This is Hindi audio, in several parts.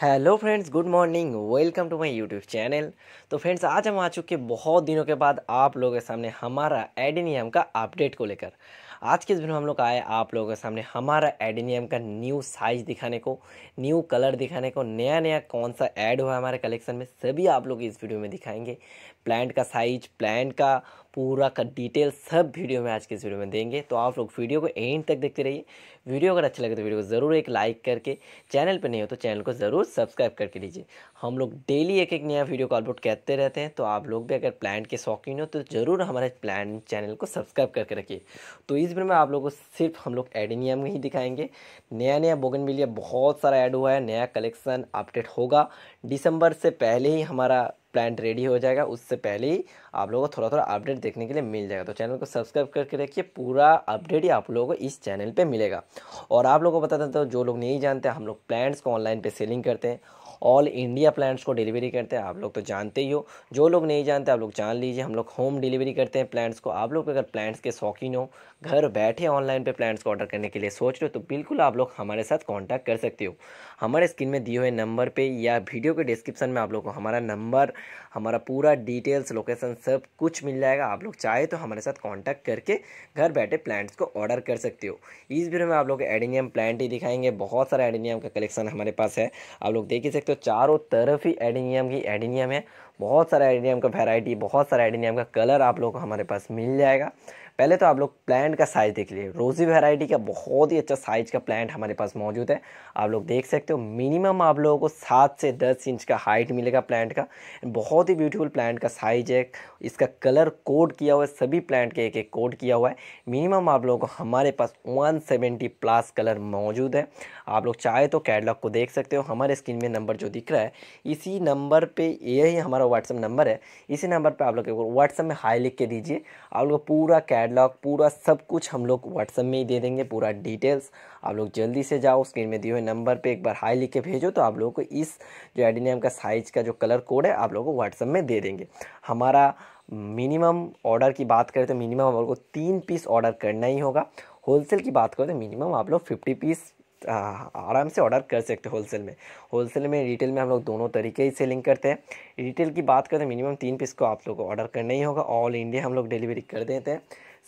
hello friends good morning welcome to my YouTube channel तो फ्रेंड्स आज हम आ चुके बहुत दिनों के बाद आप लोगों के सामने हमारा एडिनियम का अपडेट को लेकर आज के इस वीडियो में हम लोग आए आप लोगों के सामने हमारा एडिनियम का न्यू साइज दिखाने को न्यू कलर दिखाने को नया नया कौन सा ऐड हुआ हमारे कलेक्शन में सभी आप लोग इस वीडियो में दिखाएंगे प्लांट का साइज प्लांट का पूरा का डिटेल सब वीडियो में आज के इस वीडियो में देंगे तो आप लोग वीडियो को एंड तक देखते रहिए वीडियो अगर अच्छा लगे तो वीडियो को ज़रूर एक लाइक करके चैनल पर नहीं हो तो चैनल को ज़रूर सब्सक्राइब करके लीजिए हम लोग डेली एक एक नया वीडियो को अपलोड करते रहते हैं तो आप लोग भी अगर प्लान के शौकीन हो तो ज़रूर हमारे प्लान चैनल को सब्सक्राइब करके रखिए तो इस वीडियो में आप लोग को सिर्फ हम लोग एडिनियम ही दिखाएंगे नया नया बोगन बहुत सारा ऐड हुआ है नया कलेक्शन अपडेट होगा दिसंबर से पहले ही हमारा प्लांट रेडी हो जाएगा उससे पहले ही आप लोगों को थोड़ा थोड़ा अपडेट देखने के लिए मिल जाएगा तो चैनल को सब्सक्राइब करके रखिए पूरा अपडेट ही आप लोगों को इस चैनल पर मिलेगा और आप लोगों को बता देता हूँ जो लोग नहीं जानते हम लोग प्लांट्स को ऑनलाइन पर सेलिंग करते हैं ऑल इंडिया प्लांट्स को डिलीवरी करते हैं आप लोग तो जानते ही हो जो लोग नहीं जानते आप लोग जान लीजिए हम लोग होम डिलीवरी करते हैं प्लांट्स को आप लोग अगर प्लांट्स के शौकीन हो घर बैठे ऑनलाइन पर प्लांट्स को ऑर्डर करने के लिए सोच रहे हो तो बिल्कुल आप लोग हमारे साथ कॉन्टैक्ट कर सकते हो हमारे स्क्रीन में दिए हुए नंबर पर या वीडियो के डिस्क्रिप्शन में आप लोग को हमारा नंबर हमारा पूरा डिटेल्स लोकेशन सब कुछ मिल जाएगा आप लोग चाहे तो हमारे साथ कॉन्टैक्ट करके घर बैठे प्लांट्स को ऑर्डर कर सकते हो इस वीडियो में आप लोग एडिनियम प्लांट ही दिखाएंगे बहुत सारा एडिनियम का कलेक्शन हमारे पास है आप लोग देख ही सकते सकते हो चारों तरफ ही एडिनियम ही एडिनियम है बहुत सारा एडिनियम का वेराइटी बहुत सारा एडिनियम का कलर आप लोग को हमारे पास मिल जाएगा पहले तो आप लोग प्लांट का साइज़ देख लीजिए रोज़ी वेराइटी का बहुत ही अच्छा साइज़ का प्लांट हमारे पास मौजूद है आप लोग देख सकते हो मिनिमम आप लोगों को सात से दस इंच का हाइट मिलेगा प्लांट का बहुत ही ब्यूटीफुल प्लांट का साइज़ है इसका कलर कोड किया हुआ है सभी प्लांट के एक एक कोड किया हुआ है मिनिमम आप लोगों को हमारे पास वन प्लस कलर मौजूद है आप लोग चाहे तो कैटलॉग को देख सकते हो हमारे स्क्रीन में नंबर जो दिख रहा है इसी नंबर पर यही हमारा मेरा व्हाट्सअप नंबर है इसी नंबर पर आप लोग व्हाट्सअप में हाई लिख के दीजिए आप लोग पूरा कैटलॉग पूरा सब कुछ हम लोग व्हाट्सअप में ही दे देंगे पूरा डिटेल्स आप लोग जल्दी से जाओ स्क्रीन में दिए हुए नंबर पर एक बार हाई लिख के भेजो तो आप लोगों को इस जो एडिनियम का साइज का जो कलर कोड है आप लोगों को व्हाट्सअप में दे देंगे हमारा मिनिमम ऑर्डर की बात करें तो मिनिमम आप लोग को तीन पीस ऑर्डर करना ही होगा होलसेल की बात करें तो मिनिमम आप लोग फिफ्टी पीस आराम से ऑर्डर कर सकते हो होलसेल में होलसेल में रिटेल में हम लोग दोनों तरीके ही सेलिंग करते हैं रिटेल की बात करें मिनिमम तो तीन पीस को आप लोग को ऑर्डर करना ही होगा ऑल इंडिया हम लोग डिलीवरी कर देते हैं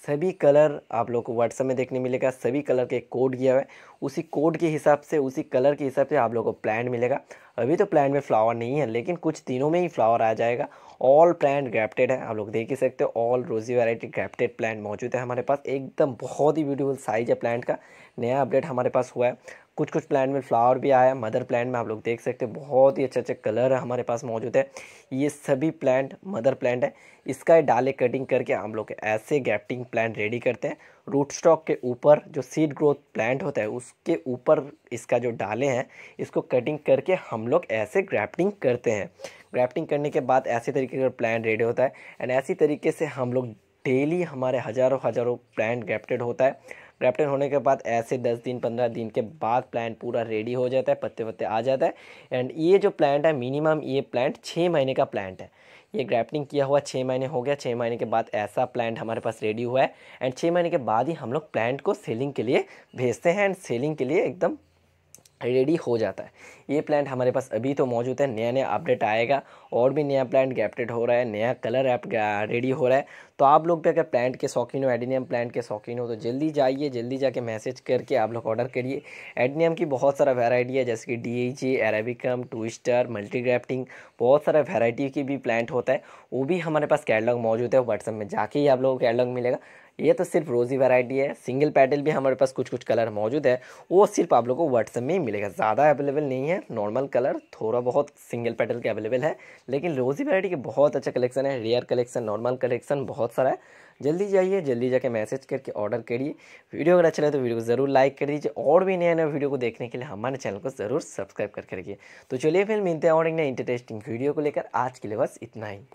सभी कलर आप लोग को व्हाट्सएप में देखने मिलेगा सभी कलर के कोड किया हुआ है उसी कोड के हिसाब से उसी कलर के हिसाब से आप लोग को प्लान मिलेगा अभी तो प्लान में फ्लावर नहीं है लेकिन कुछ दिनों में ही फ्लावर आ जाएगा ऑल प्लान ग्रैप्टेड है आप लोग देख ही सकते हो ऑल रोजी वैरायटी ग्रैप्टेड प्लान मौजूद है हमारे पास एकदम बहुत ही ब्यूटीफुल साइज है प्लांट का नया अपडेट हमारे पास हुआ है कुछ कुछ प्लान में फ्लावर भी आया है मदर प्लान में आप लोग देख सकते हैं बहुत ही अच्छे अच्छे कलर हमारे पास मौजूद है ये सभी प्लांट मदर प्लांट है इसका डाले कटिंग करके हम लोग ऐसे गैप्टिंग प्लांट रेडी करते हैं रूट स्टॉक के ऊपर जो सीड ग्रोथ प्लांट होता है उसके ऊपर इसका जो डाले हैं इसको कटिंग करके हम लोग ऐसे ग्रैफ्टिंग करते हैं ग्रैफ्टिंग करने के बाद ऐसे तरीके का प्लान रेडी होता है एंड ऐसी तरीके से हम लोग डेली हमारे हज़ारों हज़ारों प्लांट ग्रैप्टेड होता है ग्रेप्टेन होने के बाद ऐसे दस दिन पंद्रह दिन के बाद प्लांट पूरा रेडी हो जाता है पत्ते पत्ते आ जाता है एंड ये जो प्लांट है मिनिमम ये प्लांट छः महीने का प्लांट है ये ग्रैफ्टिंग किया हुआ छः महीने हो गया छः महीने के बाद ऐसा प्लांट हमारे पास रेडी हुआ है एंड छः महीने के बाद ही हम लोग प्लांट को सेलिंग के लिए भेजते हैं एंड सेलिंग के लिए एकदम रेडी हो जाता है ये प्लांट हमारे पास अभी तो मौजूद है नया नया अपडेट आएगा और भी नया प्लांट अपडेट हो रहा है नया कलर ऐप रेडी हो रहा है तो आप लोग भी अगर प्लांट के शौकीन हो एडिनियम प्लांट के शौकीन हो तो जल्दी जाइए जल्दी जाके मैसेज करके आप लोग ऑर्डर करिए एडिनियम की बहुत सारा वेराइटी है जैसे कि D H A arabicum twister multigrafting बहुत सारा वेराइटी की भी प्लांट होता है वो भी हमारे पास कैटलॉग मौजूद है व्हाट्सएप में जाके ही आप लोगों को कैटलॉग मिलेगा ये तो सिर्फ रोज़ी वैरायटी है सिंगल पैटल भी हमारे पास कुछ कुछ कलर मौजूद है वो सिर्फ आप लोग को व्हाट्सएप में ही मिलेगा ज़्यादा अवेलेबल नहीं है नॉर्मल कलर थोड़ा बहुत सिंगल पैटल के अवेलेबल है लेकिन रोज़ी वैरायटी के बहुत अच्छा कलेक्शन है रेयर कलेक्शन नॉर्मल कलेक्शन बहुत सारा है जल्दी जाइए जल्दी जाके मैसेज करके ऑर्डर करिए वीडियो अगर अच्छा लगे तो वीडियो को ज़रूर लाइक कर दीजिए और भी नया नया वीडियो को देखने के लिए हमारे चैनल को ज़रूर सब्सक्राइब करके रखिए तो चलिए फिर मिलते हैं और एक नए इंटरेस्टिंग वीडियो को लेकर आज के लिए बस इतना ही